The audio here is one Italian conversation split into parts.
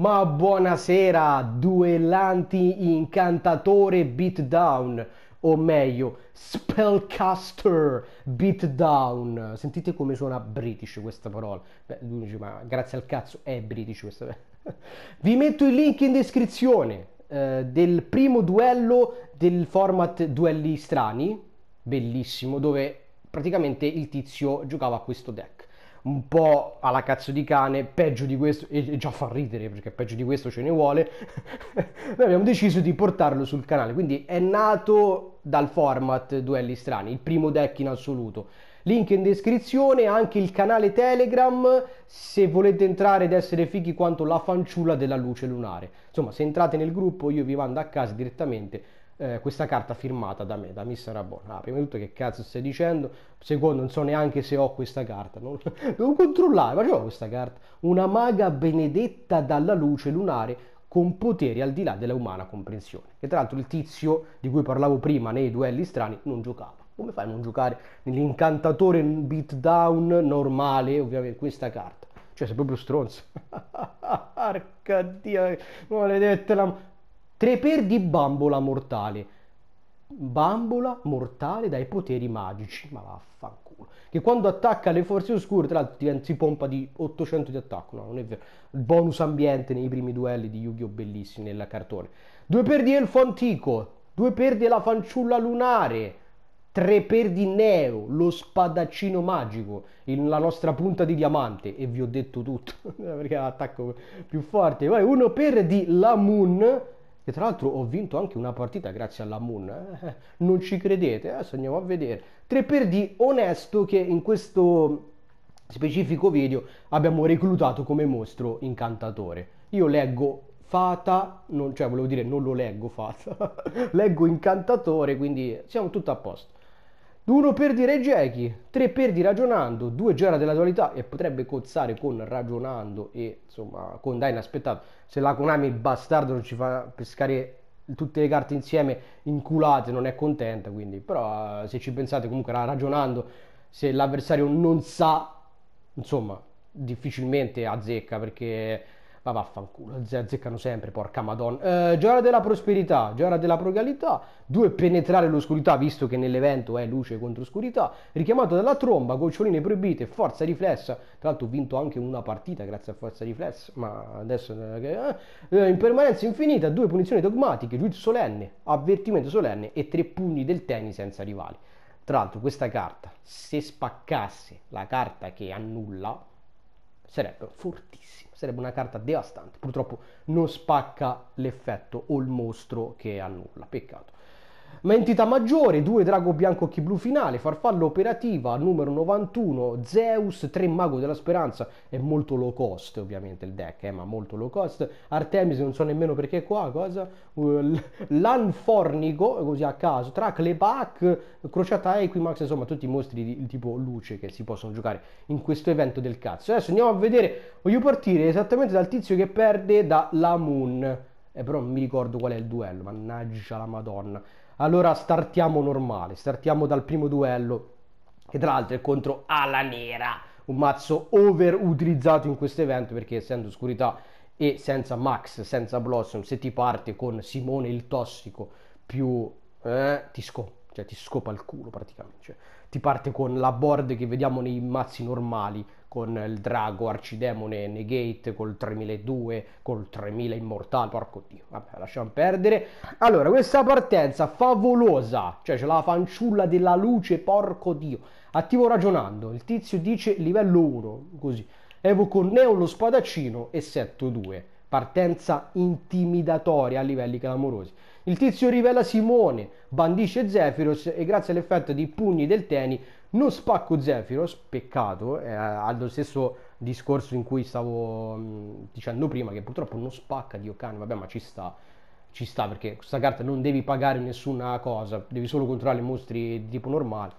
Ma buonasera, duellanti incantatore beatdown, o meglio, spellcaster beatdown. Sentite come suona british questa parola. Beh, lui dice, ma grazie al cazzo è british questa. parola. Vi metto il link in descrizione eh, del primo duello del format Duelli Strani, bellissimo, dove praticamente il tizio giocava a questo deck un po' alla cazzo di cane, peggio di questo, e già fa ridere perché peggio di questo ce ne vuole, noi abbiamo deciso di portarlo sul canale, quindi è nato dal format Duelli Strani, il primo deck in assoluto. Link in descrizione, anche il canale Telegram se volete entrare ed essere fighi quanto la fanciulla della luce lunare. Insomma, se entrate nel gruppo io vi mando a casa direttamente eh, questa carta firmata da me, da Mr. Rabon. Ah, prima di tutto che cazzo stai dicendo? Secondo, non so neanche se ho questa carta, non, devo controllare, ma c'ho questa carta. Una maga benedetta dalla luce lunare con poteri al di là della umana comprensione. Che tra l'altro il tizio di cui parlavo prima nei duelli strani non giocava. Come fai a non giocare nell'incantatore beatdown normale, ovviamente, questa carta? Cioè sei proprio stronzo. Arca Dio, maledetta la... Treper di bambola mortale. Bambola mortale dai poteri magici. Ma vaffanculo. Che quando attacca le forze oscure, tra l'altro, si pompa di 800 di attacco. No, non è vero. Il bonus ambiente nei primi duelli di Yu-Gi-Oh! Bellissimi nel cartone. 2 per di Elfo Antico. 2 per di La Fanciulla Lunare. 3 per di Neo, lo spadaccino magico, in la nostra punta di diamante, e vi ho detto tutto, perché l'attacco più forte. Poi 1 per di La Moon, che tra l'altro ho vinto anche una partita grazie alla Moon, eh? non ci credete, adesso andiamo a vedere, 3x D onesto che in questo specifico video abbiamo reclutato come mostro incantatore, io leggo fata, non, cioè volevo dire non lo leggo fata, leggo incantatore, quindi siamo tutto a posto. 1 per di Re Jackie, 3 per di Ragionando, 2 già era della dualità e potrebbe cozzare con Ragionando e insomma con Dai inaspettato. Se la Konami il bastardo non ci fa pescare tutte le carte insieme inculate non è contenta quindi però eh, se ci pensate comunque ragionando se l'avversario non sa insomma difficilmente azzecca perché ma vaffanculo, azzeccano sempre, porca madonna. Eh, Giora della prosperità, Giora della progalità. due Penetrare l'oscurità, visto che nell'evento è luce contro oscurità. Richiamato dalla tromba, goccioline proibite, forza riflessa. Tra l'altro ho vinto anche una partita grazie a forza riflessa, ma adesso... Eh, eh, in permanenza infinita, due punizioni dogmatiche, giudizio solenne, avvertimento solenne e tre pugni del tennis senza rivali. Tra l'altro questa carta, se spaccasse la carta che annulla, sarebbero fortissime sarebbe una carta devastante. Purtroppo non spacca l'effetto o il mostro che annulla, peccato. Ma entità maggiore, 2 drago bianco occhi blu finale, farfalla operativa numero 91, Zeus, 3 mago della speranza, è molto low cost ovviamente il deck, eh, ma molto low cost, Artemis non so nemmeno perché qua, cosa, uh, l'Anfornico, così a caso, tra Crociata Equimax, insomma tutti i mostri di tipo luce che si possono giocare in questo evento del cazzo. Adesso andiamo a vedere, voglio partire esattamente dal tizio che perde da la Moon, eh, però non mi ricordo qual è il duello, mannaggia la madonna. Allora startiamo normale, startiamo dal primo duello, che tra l'altro è contro Ala Nera, un mazzo overutilizzato in questo evento perché essendo oscurità e senza Max, senza Blossom, se ti parte con Simone il tossico più eh, ti scopa, cioè ti scopa il culo praticamente. Cioè, ti parte con la board che vediamo nei mazzi normali, con il drago, arcidemone, negate, col 3002, col 3000 immortale, porco dio, vabbè lasciamo perdere. Allora, questa partenza favolosa, cioè c'è la fanciulla della luce, porco dio. Attivo ragionando, il tizio dice livello 1, così. Evo con Neo lo spadaccino e setto 2. Partenza intimidatoria a livelli clamorosi. Il tizio rivela Simone, bandisce Zefiros e grazie all'effetto di pugni del Teni non spacco Zefiros, peccato, eh, allo stesso discorso in cui stavo mh, mm, dicendo prima che purtroppo non spacca Dio cane, vabbè ma ci sta, ci sta perché questa carta non devi pagare nessuna cosa, devi solo controllare i mostri di tipo normale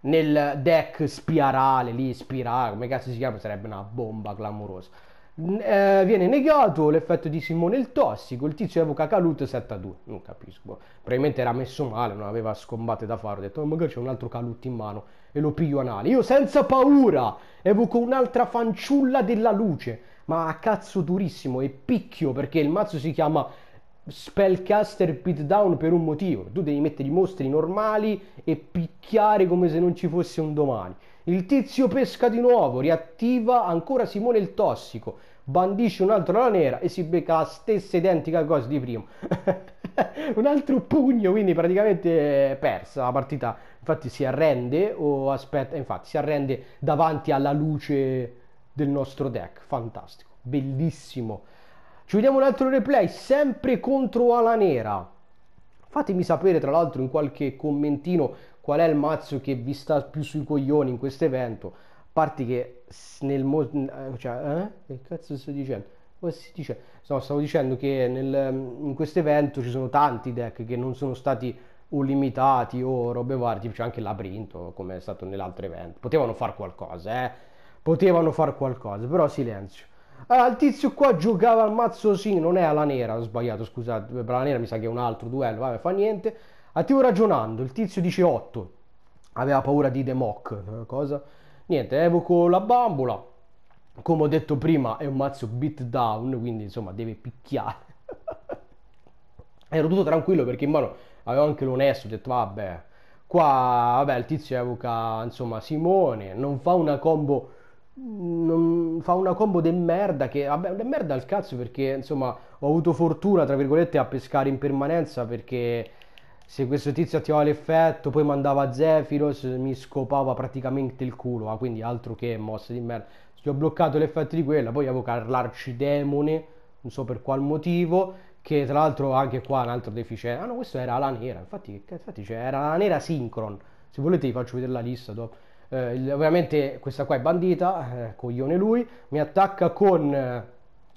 nel deck spirale lì, spirale, come cazzo si chiama, sarebbe una bomba clamorosa eh, viene negato l'effetto di Simone il Tossico, il tizio evoca Caluto 7 a 2, non capisco, probabilmente era messo male, non aveva scombate da fare, ho detto oh, magari c'è un altro Caluto in mano e lo piglio anale, io senza paura evoco un'altra fanciulla della luce, ma a cazzo durissimo e picchio perché il mazzo si chiama Spellcaster Pit Down per un motivo. Tu devi mettere i mostri normali e picchiare come se non ci fosse un domani. Il tizio pesca di nuovo, riattiva ancora Simone il tossico, bandisce un altro la nera e si becca la stessa identica cosa di prima. un altro pugno, quindi praticamente è persa la partita. Infatti si arrende o aspetta, infatti si arrende davanti alla luce del nostro deck. Fantastico, bellissimo ci vediamo un altro replay, sempre contro Ala Nera. Fatemi sapere, tra l'altro, in qualche commentino qual è il mazzo che vi sta più sui coglioni in questo evento. A parte che nel... Mo- eh, cioè, eh? Che cazzo sto dicendo? si dice? No, stavo dicendo che nel, mm, in questo evento ci sono tanti deck che non sono stati o limitati o robe varie, c'è anche il labirinto come è stato nell'altro evento. Potevano far qualcosa, eh? Potevano far qualcosa, però silenzio. Allora, ah, il tizio qua giocava al mazzo sì, non è alla nera, ho sbagliato, scusate, la nera mi sa che è un altro duello, vabbè, fa niente. Attivo ragionando, il tizio dice 8, aveva paura di Democ, eh, cosa? Niente, evoco la bambola, come ho detto prima è un mazzo beat down, quindi insomma deve picchiare. Ero tutto tranquillo perché in mano avevo anche l'onesto, ho detto vabbè, qua vabbè il tizio evoca insomma Simone, non fa una combo non, fa una combo de merda che vabbè de merda al cazzo perché insomma ho avuto fortuna tra virgolette a pescare in permanenza perché se questo tizio attivava l'effetto poi mandava Zefiros mi scopava praticamente il culo ah, quindi altro che mosse di merda gli ho bloccato l'effetto di quella poi avevo l'arcidemone non so per qual motivo che tra l'altro anche qua un altro deficiente ah no questo era la nera infatti, infatti cioè, era la nera synchron se volete vi faccio vedere la lista dopo eh, veramente questa qua è bandita, eh, coglione lui, mi attacca con eh,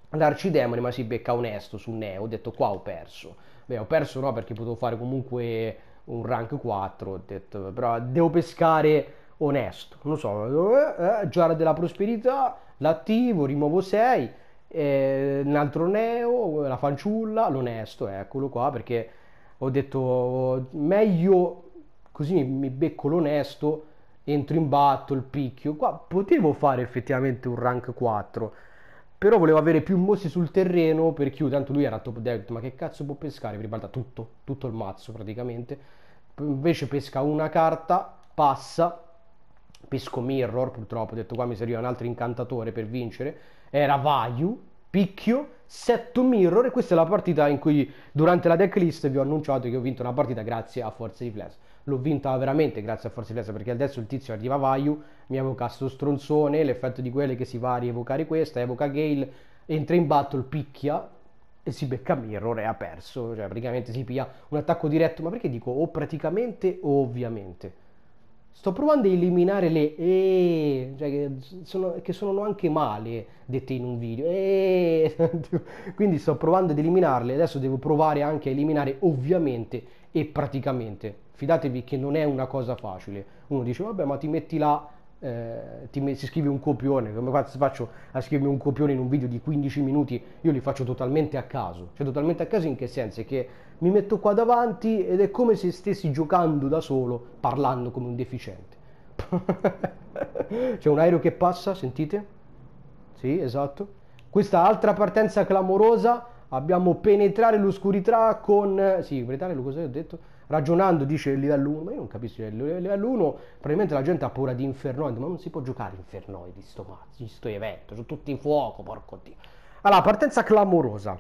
l'arcidemone ma si becca onesto su Neo, ho detto qua ho perso, beh ho perso no perché potevo fare comunque un rank 4, ho detto però devo pescare onesto, non so, eh, eh, giara della prosperità, l'attivo, rimuovo 6, eh, un altro neo, la fanciulla, l'onesto, eccolo qua, perché ho detto meglio così mi becco l'onesto entro in battle, picchio. Qua potevo fare effettivamente un rank 4, però volevo avere più mossi sul terreno per chiù, tanto lui era top dead, ma che cazzo può pescare? Per ribalta tutto, tutto il mazzo praticamente. Invece pesca una carta, passa, pesco mirror purtroppo, ho detto qua mi serviva un altro incantatore per vincere, era Vayu, picchio, setto mirror e questa è la partita in cui durante la decklist vi ho annunciato che ho vinto una partita grazie a Forza di Flash l'ho vinta veramente grazie a Forza Italia perché adesso il tizio arriva Vaiu, mi evoca sto stronzone, l'effetto di quelle che si va a rievocare questa, evoca Gale, entra in battle, picchia e si becca Mirror e ha perso, cioè praticamente si pia un attacco diretto, ma perché dico o praticamente o ovviamente? Sto provando a eliminare le e cioè che, sono, che sono anche male dette in un video. E, quindi sto provando ad eliminarle. Adesso devo provare anche a eliminare ovviamente e praticamente fidatevi che non è una cosa facile. Uno dice, vabbè, ma ti metti là, eh, ti met- si scrive un copione, come faccio a scrivermi un copione in un video di 15 minuti? Io li faccio totalmente a caso. Cioè, totalmente a caso in che senso? È che mi metto qua davanti ed è come se stessi giocando da solo, parlando come un deficiente. C'è un aereo che passa, sentite? Sì, esatto. Questa altra partenza clamorosa, abbiamo penetrare l'oscurità con... Sì, penetrare, cosa ho detto? ragionando dice il livello 1, ma io non capisco il livello 1, probabilmente la gente ha paura di Infernoid, ma non si può giocare infernoide sto, mazzo, di sto evento, sono tutti in fuoco, porco dio. Allora, partenza clamorosa,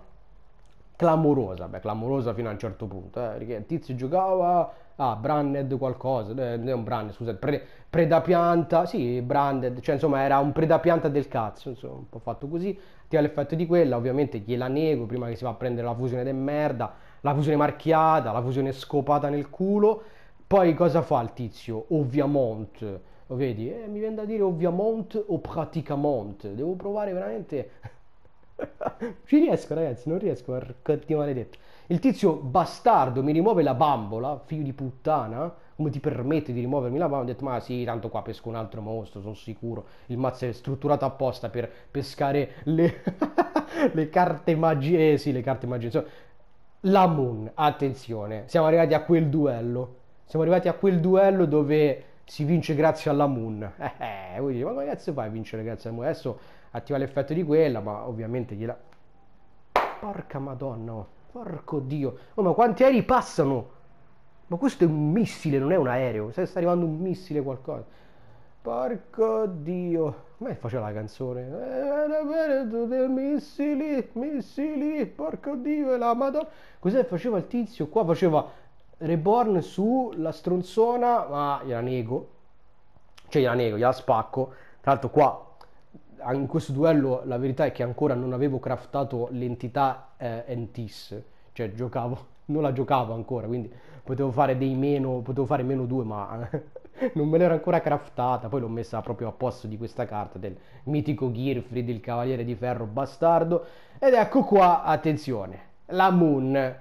clamorosa, beh, clamorosa fino a un certo punto, eh, perché il tizio giocava, ah, Branded qualcosa, eh, non eh, un Branded, scusate, pre, predapianta, sì, Branded, cioè insomma era un predapianta del cazzo, insomma, un po' fatto così, ti ha l'effetto di quella, ovviamente gliela nego prima che si va a prendere la fusione del merda, la fusione marchiata, la fusione scopata nel culo. Poi cosa fa il tizio? Ovviamente, lo vedi? Eh, mi viene da dire ovviamente o praticamente. Devo provare veramente. Ci riesco, ragazzi, non riesco a continuare detto. Il tizio bastardo mi rimuove la bambola, figlio di puttana. Come ti permette di rimuovermi la bambola? Ho detto, ma sì, tanto qua pesco un altro mostro, sono sicuro. Il mazzo è strutturato apposta per pescare le, le carte magie. Eh sì, le carte magie. Insomma, la Moon, attenzione, siamo arrivati a quel duello, siamo arrivati a quel duello dove si vince grazie alla Moon. Eh, eh, voi dite, ma come cazzo fai a vincere grazie alla Moon? Adesso attiva l'effetto di quella, ma ovviamente gliela... Porca madonna, oh, porco dio. Oh, ma quanti aerei passano? Ma questo è un missile, non è un aereo. Sta arrivando un missile qualcosa. Porco Dio! Come faceva la canzone? Eh, missili, missili, porco Dio e la madonna. Cos'è faceva il tizio? Qua faceva Reborn sulla stronzona, ma gliela nego. Cioè gliela nego, gliela spacco. Tra l'altro qua in questo duello la verità è che ancora non avevo craftato l'entità eh, Entis, cioè giocavo, non la giocavo ancora, quindi potevo fare dei meno, potevo fare meno due, ma non me l'ero ancora craftata, poi l'ho messa proprio a posto di questa carta del mitico Girfrid, il cavaliere di ferro bastardo. Ed ecco qua, attenzione, la Moon,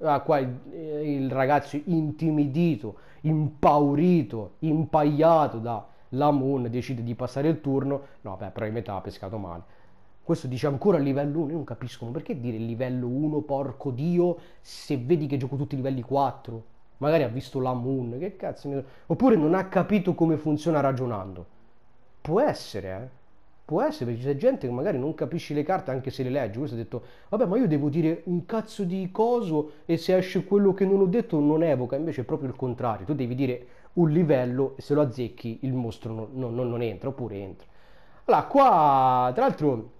ah, qua il, eh, il ragazzo intimidito, impaurito, impagliato da la Moon decide di passare il turno. No, beh, probabilmente ha pescato male. Questo dice ancora livello 1, io non capisco, ma perché dire livello 1, porco dio, se vedi che gioco tutti i livelli 4? magari ha visto la Moon, che cazzo ne... oppure non ha capito come funziona ragionando. Può essere, eh? Può essere, perché c'è gente che magari non capisce le carte anche se le legge. Questo ha detto, vabbè, ma io devo dire un cazzo di coso e se esce quello che non ho detto non evoca. Invece è proprio il contrario. Tu devi dire un livello e se lo azzecchi il mostro non, non, non entra, oppure entra. Allora, qua, tra l'altro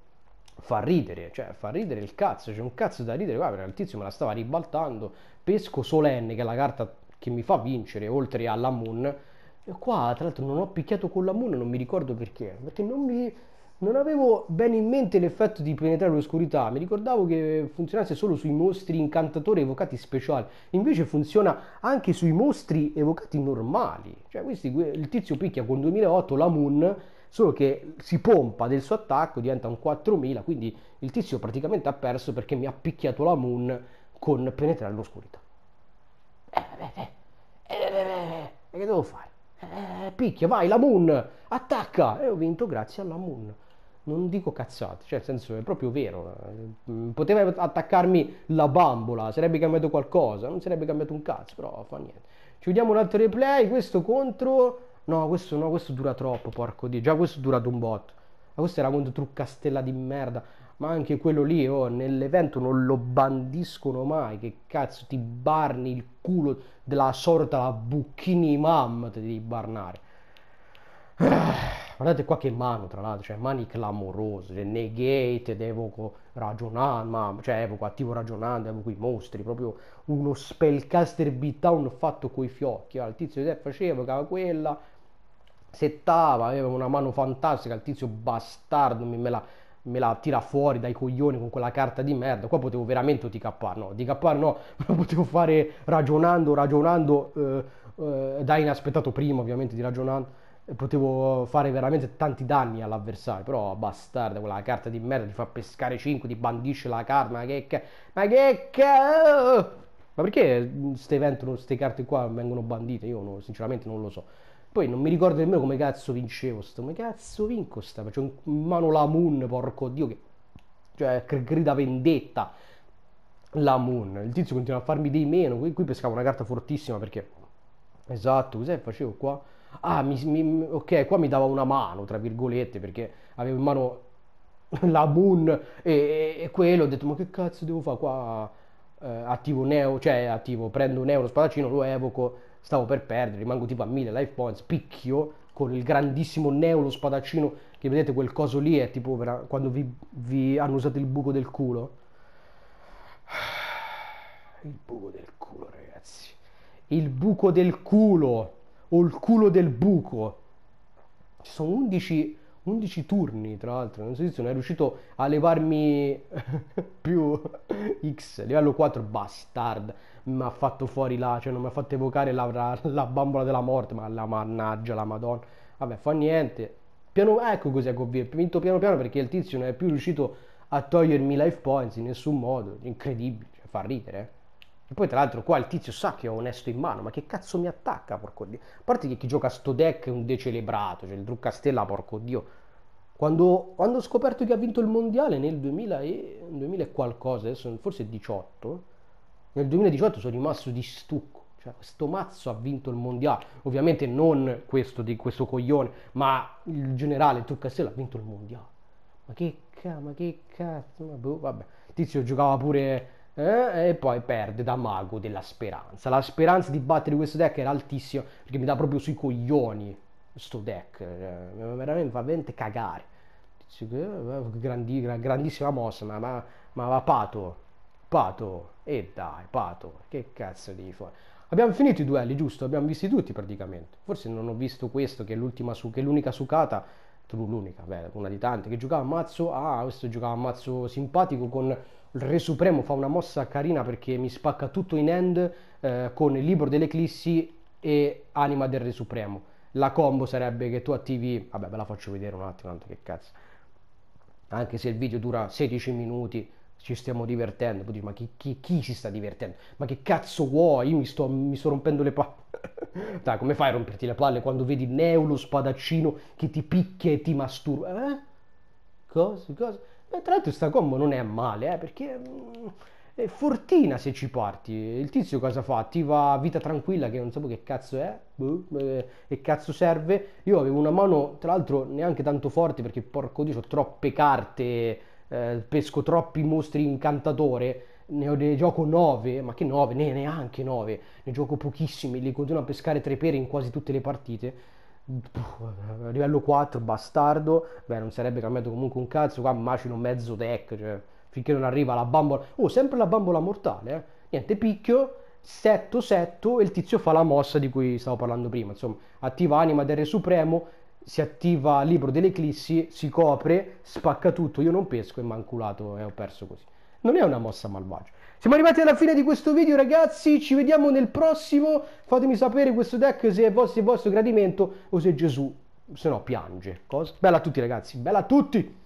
fa ridere, cioè fa ridere il cazzo, c'è un cazzo da ridere qua, perché il tizio me la stava ribaltando, pesco solenne che è la carta che mi fa vincere oltre alla Moon, e qua tra l'altro non ho picchiato con la Moon, non mi ricordo perché, perché non mi... Non avevo bene in mente l'effetto di penetrare l'oscurità, mi ricordavo che funzionasse solo sui mostri incantatori evocati speciali, invece funziona anche sui mostri evocati normali. Cioè, questi, il tizio picchia con 2008 la Moon solo che si pompa del suo attacco, diventa un 4000, quindi il tizio praticamente ha perso perché mi ha picchiato la Moon con penetrare l'oscurità. Eh, eh, eh, che devo fare? picchia, vai, la Moon, attacca! E ho vinto grazie alla Moon. Non dico cazzate, cioè nel senso è proprio vero. Poteva attaccarmi la bambola, sarebbe cambiato qualcosa, non sarebbe cambiato un cazzo, però fa niente. Ci vediamo un altro replay, questo contro... No, questo no, questo dura troppo, porco dio. Già questo è durato un botto. Ma questo era contro truccastella di merda. Ma anche quello lì, oh, nell'evento non lo bandiscono mai. Che cazzo, ti barni il culo della sorta la bucchini mamma, ti devi barnare. Guardate qua che mano, tra l'altro, cioè mani clamorose, cioè, negate, evoco ragionando, ma, cioè evoco attivo ragionando, evoco i mostri, proprio uno spellcaster beatdown fatto coi fiocchi, allora, il tizio di te eh, faceva quella, settava, aveva una mano fantastica, il tizio bastardo me la, me la tira fuori dai coglioni con quella carta di merda. Qua potevo veramente OTK, oh, no, OTK no, lo potevo fare ragionando, ragionando, eh, eh, da inaspettato prima ovviamente di ragionando potevo fare veramente tanti danni all'avversario, però bastarda quella carta di merda ti fa pescare 5, ti bandisce la carta, ma che ca... ma che ca... Oh! Ma perché queste mm, queste carte qua vengono bandite? Io no, sinceramente non lo so. Poi non mi ricordo nemmeno come cazzo vincevo, sto, come cazzo vinco sta, C'è cioè, in mano la Moon, porco Dio, che cioè, grida vendetta la Moon. Il tizio continua a farmi dei meno, qui, qui pescavo una carta fortissima perché... Esatto, cos'è facevo qua? Ah, mi, mi, ok, qua mi dava una mano, tra virgolette, perché avevo in mano la Moon e, e, e quello, ho detto ma che cazzo devo fare qua? eh, attivo un euro, cioè attivo, prendo un euro spadaccino, lo evoco, stavo per perdere, rimango tipo a 1000 life points, picchio con il grandissimo neolo spadaccino che vedete quel coso lì è tipo per, quando vi, vi hanno usato il buco del culo. Il buco del culo, ragazzi. Il buco del culo o il culo del buco. Ci sono 11 11 turni, tra l'altro, nella selezione è riuscito a levarmi più X, livello 4, bastard, mi ha fatto fuori là, cioè non mi ha fatto evocare la, la bambola della morte, ma la mannaggia, la madonna, vabbè, fa niente, piano, ecco cos'è che ho vinto piano piano perché il tizio non è più riuscito a togliermi life points in nessun modo, incredibile, cioè, fa ridere, eh. E poi tra l'altro qua il tizio sa che ho onesto in mano, ma che cazzo mi attacca, porco dio. A parte che chi gioca a sto deck è un decelebrato, cioè il Druccastella, porco dio. Quando, quando, ho scoperto che ha vinto il mondiale nel 2000 e, 2000 e qualcosa, adesso forse 18, nel 2018 sono rimasto di stucco. Cioè, questo mazzo ha vinto il mondiale. Ovviamente non questo di questo coglione, ma il generale, il Turcastello, ha vinto il mondiale. Ma che, cazzo, ma che cazzo, ma boh, vabbè. Tizio giocava pure eh, e poi perde da mago della speranza. La speranza di battere questo deck era altissima perché mi dà proprio sui coglioni sto deck, eh, veramente veramente cagare. Eh, grandi, grandissima mossa, ma, ma, ma va Pato, Pato, e eh dai Pato, che cazzo devi fare? Abbiamo finito i duelli, giusto? Abbiamo visti tutti praticamente. Forse non ho visto questo, che è, l'ultima su, che è l'unica sucata, l'unica, beh, una di tante, che giocava a mazzo, ah, questo giocava a mazzo simpatico con il Re Supremo fa una mossa carina perché mi spacca tutto in end eh, con il Libro dell'Eclissi e Anima del Re Supremo. La combo sarebbe che tu attivi... Vabbè, ve la faccio vedere un attimo, tanto che cazzo. Anche se il video dura 16 minuti, ci stiamo divertendo. Poi dici, ma chi, chi, chi, si sta divertendo? Ma che cazzo vuoi? Io mi sto, mi sto rompendo le palle. Dai, come fai a romperti le palle quando vedi Neulo spadaccino che ti picchia e ti masturba? Eh? Cosa? Cosa? Beh, tra l'altro sta combo non è male, eh, perché mm, è fortina se ci parti. Il tizio cosa fa? Attiva vita tranquilla che non so che cazzo è, che boh, eh, cazzo serve. Io avevo una mano, tra l'altro, neanche tanto forte perché porco dio, ho troppe carte, eh, pesco troppi mostri incantatore. Ne, ho, ne gioco 9, ma che 9? Ne, neanche 9, ne gioco pochissimi, li continuo a pescare tre pere in quasi tutte le partite livello 4 bastardo beh non sarebbe cambiato comunque un cazzo qua macino mezzo deck cioè, finché non arriva la bambola oh sempre la bambola mortale eh. niente picchio setto setto e il tizio fa la mossa di cui stavo parlando prima insomma attiva anima del re supremo si attiva libro dell'eclissi si copre spacca tutto io non pesco e manculato e eh, ho perso così non è una mossa malvagia siamo arrivati alla fine di questo video ragazzi, ci vediamo nel prossimo, fatemi sapere questo deck se è vostro, il vostro gradimento o se Gesù, se no piange. Cosa? Bella a tutti ragazzi, bella a tutti!